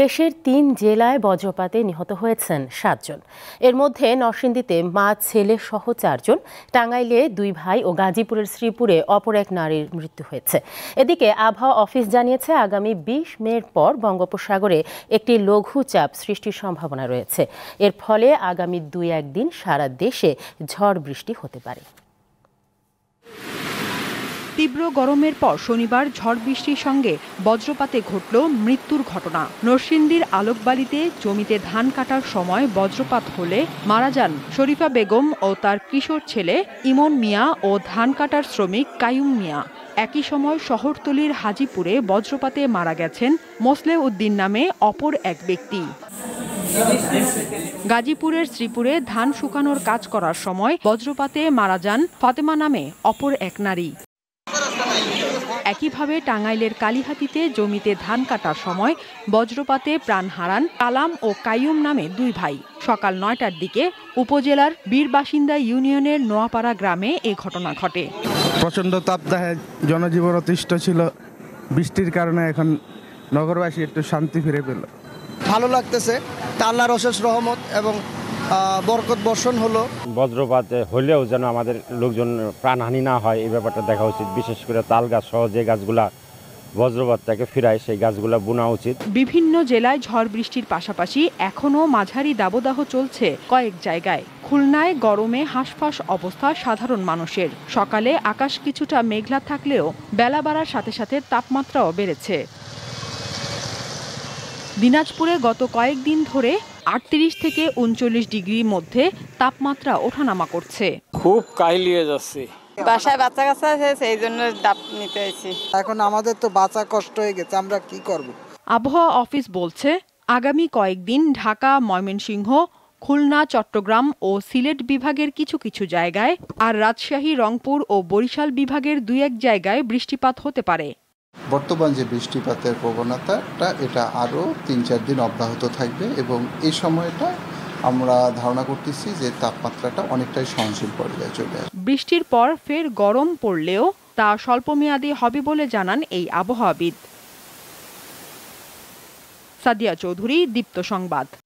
দেশের তিন জেলায় বজ্রপাতে নিহত হয়েছেন সাতজন এর মধ্যে নরসিংদীতে মা ছেলে সহ চারজন টাঙ্গাইলে দুই ভাই ও গাজীপুরের শ্রীপুরে অপর এক নারীর মৃত্যু হয়েছে এদিকে আবহাওয়া অফিস জানিয়েছে আগামী বিশ মের পর বঙ্গোপসাগরে একটি লঘুচাপ সৃষ্টির সম্ভাবনা রয়েছে এর ফলে আগামী দুই একদিন সারা দেশে ঝড় বৃষ্টি হতে পারে তীব্র গরমের পর শনিবার ঝড় বৃষ্টির সঙ্গে বজ্রপাতে ঘটল মৃত্যুর ঘটনা নরসিংদীর আলোকবালিতে জমিতে ধান কাটার সময় বজ্রপাত হলে মারা যান শরীফা বেগম ও তার কিশোর ছেলে ইমন মিয়া ও ধান কাটার শ্রমিক কায়ুম মিয়া একই সময় শহরতলির হাজিপুরে বজ্রপাতে মারা গেছেন মোসলে উদ্দিন নামে অপর এক ব্যক্তি গাজীপুরের শ্রীপুরে ধান শুকানোর কাজ করার সময় বজ্রপাতে মারা যান ফাতেমা নামে অপর এক নারী একইভাবে টাঙ্গাইলের কালীহাতিতে জমিতে ধান কাটার সময় বজ্রপাতে প্রাণ হারান কালাম ও কাইয়ুম নামে দুই ভাই সকাল নয়টার দিকে উপজেলার বীর বাসিন্দা ইউনিয়নের নোয়াপাড়া গ্রামে এ ঘটনা ঘটে প্রচন্ড তাপদাহে জনজীবন অতিষ্ঠ ছিল বৃষ্টির কারণে এখন নগরবাসী একটু শান্তি ফিরে পেল ভালো লাগতেছে তাল্লা অশেষ রহমত এবং বরকত বর্ষণ হলো বজ্রপাত হলেও যেন আমাদের লোকজন প্রাণহানি না হয় এই ব্যাপারটা দেখা উচিত বিশেষ করে তাল গাছ সহ যে গাছগুলা বজ্রপাতটাকে ফিরায় সেই গাছগুলো বোনা উচিত বিভিন্ন জেলায় ঝড় বৃষ্টির পাশাপাশি এখনও মাঝারি দাবদাহ চলছে কয়েক জায়গায় খুলনায় গরমে হাঁসফাঁস অবস্থা সাধারণ মানুষের সকালে আকাশ কিছুটা মেঘলা থাকলেও বেলা বাড়ার সাথে সাথে তাপমাত্রাও বেড়েছে দিনাজপুরে গত কয়েকদিন ধরে আটত্রিশ থেকে উনচল্লিশ ডিগ্রির মধ্যে তাপমাত্রা ওঠানামা করছে খুব কাহিলিয়ে যাচ্ছে বাসায় বাচ্চা কাচ্চা আছে সেই জন্য দাপ নিতে হয়েছি এখন আমাদের তো বাঁচা কষ্ট হয়ে গেছে আমরা কি করব আবহাওয়া অফিস বলছে আগামী কয়েকদিন ঢাকা ময়মনসিংহ খুলনা চট্টগ্রাম ও সিলেট বিভাগের কিছু কিছু জায়গায় আর রাজশাহী রংপুর ও বরিশাল বিভাগের দুই এক জায়গায় বৃষ্টিপাত হতে পারে বর্তমান যে বৃষ্টিপাতের প্রবণতাটা এটা আরও তিন চার দিন অব্যাহত থাকবে এবং এই সময়টা আমরা ধারণা করতেছি যে তাপমাত্রাটা অনেকটাই সহনশীল পর্যায়ে চলে আসবে বৃষ্টির পর ফের গরম পড়লেও তা স্বল্পমেয়াদী হবে বলে জানান এই আবহাওয়াবিদ সাদিয়া চৌধুরী দীপ্ত সংবাদ